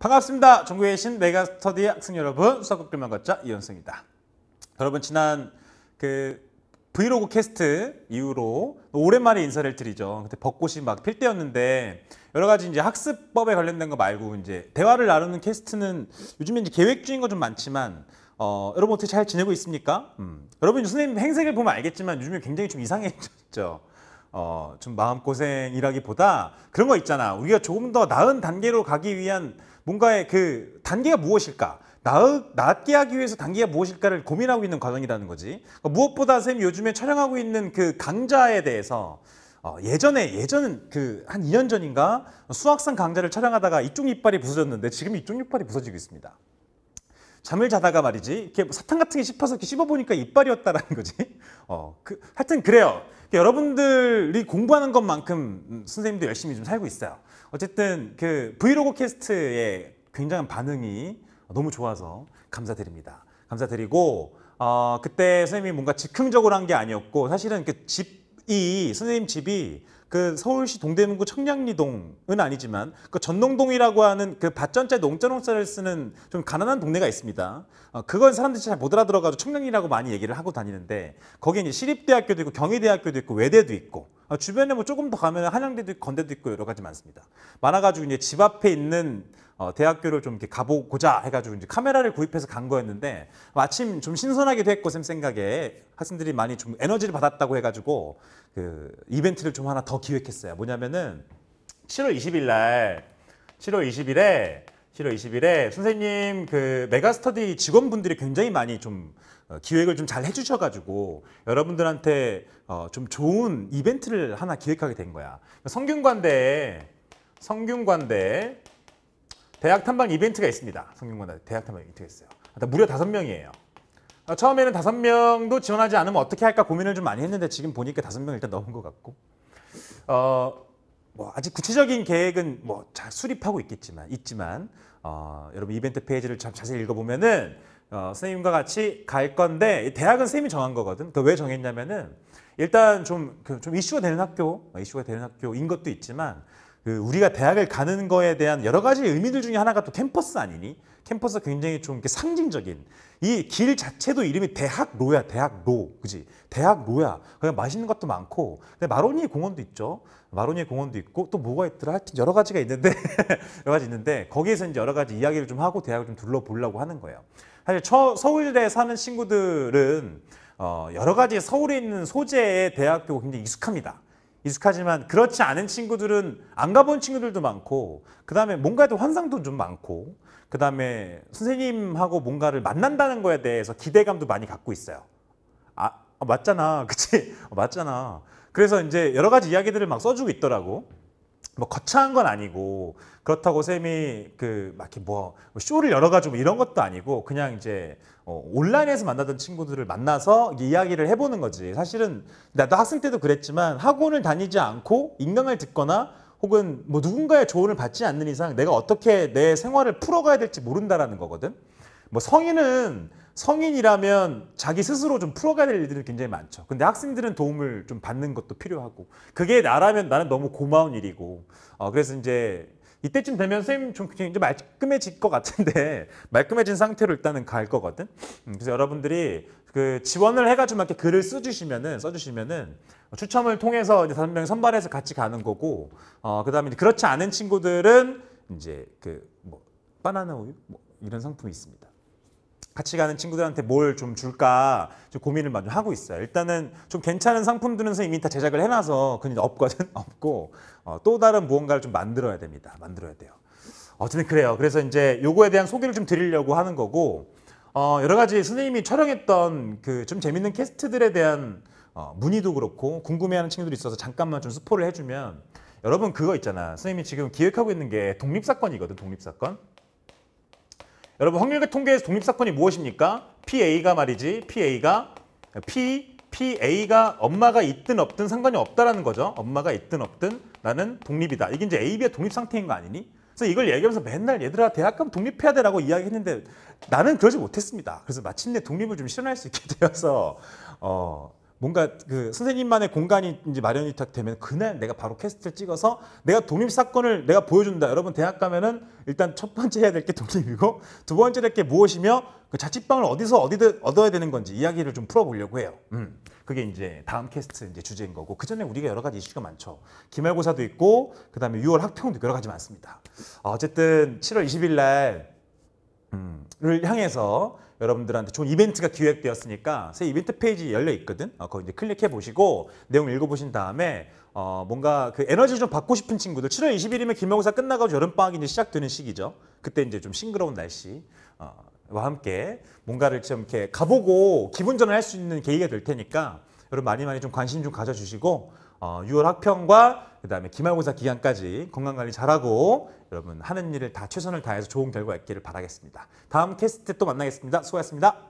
반갑습니다. 전국에 계신 메가스터디 학생 여러분, 수학국 교만걷자 이현승입니다. 여러분 지난 그 브이로그 캐스트 이후로 오랜만에 인사를 드리죠. 그때 벚꽃이 막 필 때였는데 여러 가지 이제 학습법에 관련된 거 말고 이제 대화를 나누는 캐스트는 요즘에 이제 계획 중인 거 좀 많지만 어, 여러분 어떻게 잘 지내고 있습니까? 음. 여러분 선생님 행색을 보면 알겠지만 요즘에 굉장히 좀 이상해졌죠. 어, 좀 마음고생이라기보다 그런 거 있잖아. 우리가 조금 더 나은 단계로 가기 위한 뭔가의 그 단계가 무엇일까? 낫게 하기 위해서 단계가 무엇일까를 고민하고 있는 과정이라는 거지. 그러니까 무엇보다 쌤 요즘에 촬영하고 있는 그 강좌에 대해서 어, 예전에 예전 그한 2년 전인가 수학상 강좌를 촬영하다가 이쪽 이빨이 부서졌는데 지금 이쪽 이빨이 부서지고 있습니다. 잠을 자다가 말이지 이렇게 뭐 사탕 같은 게 씹어서 이렇게 씹어보니까 이빨이었다라는 거지. 어, 그, 하여튼 그래요. 여러분들이 공부하는 것만큼 음, 선생님도 열심히 좀 살고 있어요. 어쨌든 그 브이로그 캐스트의 굉장한 반응이 너무 좋아서 감사드립니다. 감사드리고 어, 그때 선생님이 뭔가 즉흥적으로 한 게 아니었고 사실은 그 집이 선생님 집이 그 서울시 동대문구 청량리동은 아니지만 그 전농동이라고 하는 그 밭전자 농자농사를 쓰는 좀 가난한 동네가 있습니다. 어, 그건 사람들이 잘 못 알아들어가지고 청량리라고 많이 얘기를 하고 다니는데 거기에 이제 시립대학교도 있고 경희대학교도 있고 외대도 있고 아, 주변에 뭐 조금 더 가면 한양대도 있고 건대도 있고 여러 가지 많습니다. 많아가지고 이제 집 앞에 있는 어, 대학교를 좀 이렇게 가보고자 해가지고 이제 카메라를 구입해서 간 거였는데 마침 좀 신선하기도 고쌤 생각에 학생들이 많이 좀 에너지를 받았다고 해가지고 그 이벤트를 좀 하나 더 기획했어요. 뭐냐면은 7월 20일 날 7월 20일에 10월 20일에 선생님 그 메가스터디 직원분들이 굉장히 많이 좀 어, 기획을 좀 잘 해주셔가지고 여러분들한테 어 좀 좋은 이벤트를 하나 기획하게 된 거야. 성균관대 성균관대 대학 탐방 이벤트가 있습니다. 성균관대 대학 탐방 이벤트가 있어요. 무려 다섯 명이에요. 아, 처음에는 다섯 명도 지원하지 않으면 어떻게 할까 고민을 좀 많이 했는데 지금 보니까 다섯 명 일단 넘은 것 같고 어, 뭐 아직 구체적인 계획은 뭐 잘 수립하고 있겠지만 있지만 어, 여러분 이벤트 페이지를 참 자세히 읽어보면은 어, 선생님과 같이 갈 건데 대학은 선생님이 정한 거거든. 그왜 그러니까 정했냐면은 일단 좀좀 그, 이슈가 되는 학교, 어, 이슈가 되는 학교인 것도 있지만 그 우리가 대학을 가는 거에 대한 여러 가지 의미들 중에 하나가 또 캠퍼스 아니니? 캠퍼스 가 굉장히 좀 이렇게 상징적인 이 길 자체도 이름이 대학로야 대학로 그지 대학로야 그냥 맛있는 것도 많고 근데 마로니에 공원도 있죠 마로니에 공원도 있고 또 뭐가 있더라 하여튼 여러 가지가 있는데 여러 가지 있는데 거기에서 이제 여러 가지 이야기를 좀 하고 대학을 좀 둘러보려고 하는 거예요 사실 처, 서울대 에 사는 친구들은 어, 여러 가지 서울에 있는 소재의 대학교 굉장히 익숙합니다 익숙하지만 그렇지 않은 친구들은 안 가본 친구들도 많고 그 다음에 뭔가에도 환상도 좀 많고 그 다음에 선생님하고 뭔가를 만난다는 거에 대해서 기대감도 많이 갖고 있어요. 아, 아 맞잖아. 그치? 어, 맞잖아. 그래서 이제 여러 가지 이야기들을 막 써주고 있더라고. 뭐 거창한 건 아니고 그렇다고 쌤이 그막 이렇게 뭐 쇼를 열어가지고 뭐 이런 것도 아니고 그냥 이제 어 온라인에서 만나던 친구들을 만나서 이야기를 해보는 거지 사실은 나도 학생 때도 그랬지만 학원을 다니지 않고 인강을 듣거나 혹은 뭐 누군가의 조언을 받지 않는 이상 내가 어떻게 내 생활을 풀어가야 될지 모른다라는 거거든 뭐 성인은 성인이라면 자기 스스로 좀 풀어가야 될 일들이 굉장히 많죠. 근데 학생들은 도움을 좀 받는 것도 필요하고 그게 나라면 나는 너무 고마운 일이고 어, 그래서 이제 이때쯤 되면 선생님 좀 이제 말끔해질 것 같은데 말끔해진 상태로 일단은 갈 거거든. 음, 그래서 여러분들이 그 지원을 해가지고 이렇게 글을 써주시면은 써주시면은 추첨을 통해서 이제 다섯 명 선발해서 같이 가는 거고 어 그다음에 그렇지 않은 친구들은 이제 그뭐 바나나 우유 뭐 이런 상품이 있습니다. 같이 가는 친구들한테 뭘 좀 줄까 좀 고민을 많이 하고 있어요. 일단은 좀 괜찮은 상품들은 이미 다 제작을 해놔서 그냥 없거든 없고 어, 또 다른 무언가를 좀 만들어야 됩니다. 만들어야 돼요. 어쨌든 그래요. 그래서 이제 요거에 대한 소개를 좀 드리려고 하는 거고 어, 여러 가지 선생님이 촬영했던 그 좀 재밌는 캐스트들에 대한 어, 문의도 그렇고 궁금해하는 친구들이 있어서 잠깐만 좀 스포를 해주면 여러분 그거 있잖아. 선생님이 지금 기획하고 있는 게 독립사건이거든. 독립사건. 여러분 확률과 통계에서 독립사건이 무엇입니까? PA가 말이지 PA가 P, PA가 엄마가 있든 없든 상관이 없다라는 거죠. 엄마가 있든 없든 나는 독립이다. 이게 이제 AB의 독립 상태인 거 아니니? 그래서 이걸 얘기하면서 맨날 얘들아 대학 가면 독립해야 되라고 이야기했는데 나는 그러지 못했습니다. 그래서 마침내 독립을 좀 실현할 수 있게 되어서 어, 뭔가 그 선생님만의 공간이 이제 마련이 딱 되면 그날 내가 바로 캐스트를 찍어서 내가 독립 사건을 내가 보여준다. 여러분 대학 가면은 일단 첫 번째 해야 될 게 독립이고 두 번째 될 게 무엇이며 그 자취방을 어디서 어디든 얻어야 되는 건지 이야기를 좀 풀어보려고 해요. 음. 그게 이제 다음 캐스트 이제 주제인 거고 그 전에 우리가 여러 가지 이슈가 많죠. 기말고사도 있고 그다음에 6월 학평도 여러 가지 많습니다. 아, 어쨌든 7월 20일 날 음를 향해서 여러분들한테 좋은 이벤트가 기획되었으니까 새 이벤트 페이지 열려 있거든. 어, 거기 이제 클릭해 보시고 내용 읽어보신 다음에 어, 뭔가 그 에너지 를좀 받고 싶은 친구들 7월 20일이면 기말고사 끝나가고 여름 방학이 이제 시작되는 시기죠. 그때 이제 좀 싱그러운 날씨. 어, 와 함께 뭔가를 좀 이렇게 가보고 기분 전환할 수 있는 계기가 될 테니까 여러분 많이 많이 좀 관심 좀 가져주시고 어, 6월 학평과 그다음에 기말고사 기간까지 건강관리 잘하고 여러분 하는 일을 다 최선을 다해서 좋은 결과 있기를 바라겠습니다. 다음 캐스트 또 만나겠습니다. 수고하셨습니다.